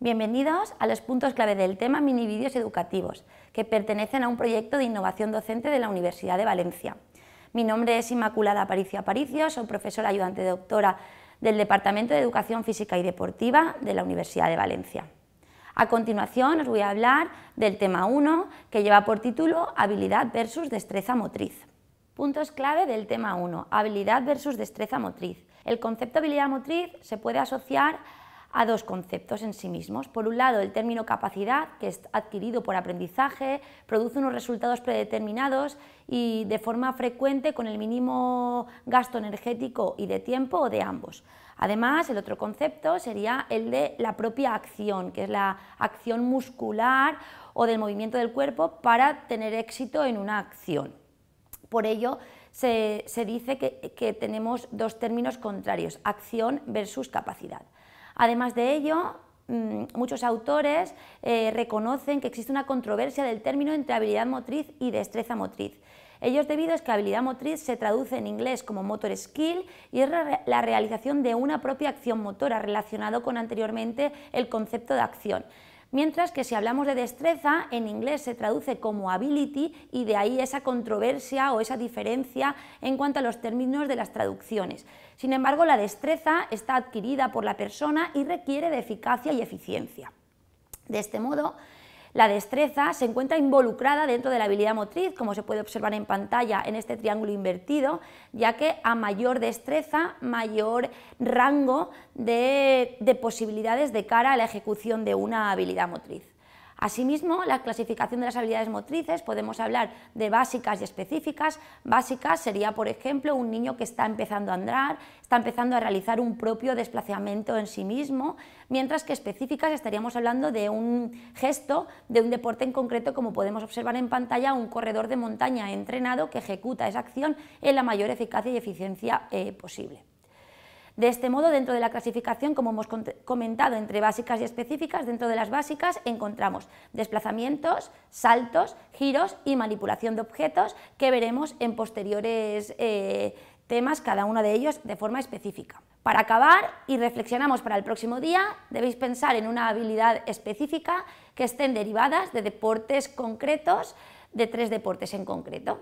Bienvenidos a los puntos clave del tema mini vídeos educativos, que pertenecen a un proyecto de innovación docente de la Universidad de Valencia. Mi nombre es Inmaculada Aparicio Aparicio, soy profesora ayudante doctora del Departamento de Educación Física y Deportiva de la Universidad de Valencia. A continuación os voy a hablar del tema 1, que lleva por título Habilidad versus destreza motriz. Puntos clave del tema 1, habilidad versus destreza motriz. El concepto habilidad motriz se puede asociar a dos conceptos en sí mismos. Por un lado, el término capacidad, que es adquirido por aprendizaje, produce unos resultados predeterminados y de forma frecuente con el mínimo gasto energético y de tiempo o de ambos. Además, el otro concepto sería el de la propia acción, que es la acción muscular o del movimiento del cuerpo para tener éxito en una acción. Por ello, se, dice que tenemos dos términos contrarios, acción versus capacidad. Además de ello, mm, muchos autores eh, reconocen que existe una controversia del término entre habilidad motriz y destreza motriz. Ellos debido a que habilidad motriz se traduce en inglés como motor skill y es la realización de una propia acción motora relacionado con anteriormente el concepto de acción. Mientras que si hablamos de destreza, en inglés se traduce como ability y de ahí esa controversia o esa diferencia en cuanto a los términos de las traducciones. Sin embargo, la destreza está adquirida por la persona y requiere de eficacia y eficiencia. De este modo, la destreza se encuentra involucrada dentro de la habilidad motriz, como se puede observar en pantalla en este triángulo invertido, ya que a mayor destreza, mayor rango de, posibilidades de cara a la ejecución de una habilidad motriz. Asimismo, la clasificación de las habilidades motrices, podemos hablar de básicas y específicas. Básicas sería, por ejemplo, un niño que está empezando a andar, está empezando a realizar un propio desplazamiento en sí mismo, mientras que específicas estaríamos hablando de un gesto, de un deporte en concreto, como podemos observar en pantalla, un corredor de montaña entrenado que ejecuta esa acción en la mayor eficacia y eficiencia eh, posible. De este modo, dentro de la clasificación, como hemos comentado, entre básicas y específicas, dentro de las básicas encontramos desplazamientos, saltos, giros y manipulación de objetos que veremos en posteriores eh, temas, cada uno de ellos de forma específica. Para acabar y reflexionamos para el próximo día, debéis pensar en una habilidad específica que estén derivadas de deportes concretos, de tres deportes en concreto.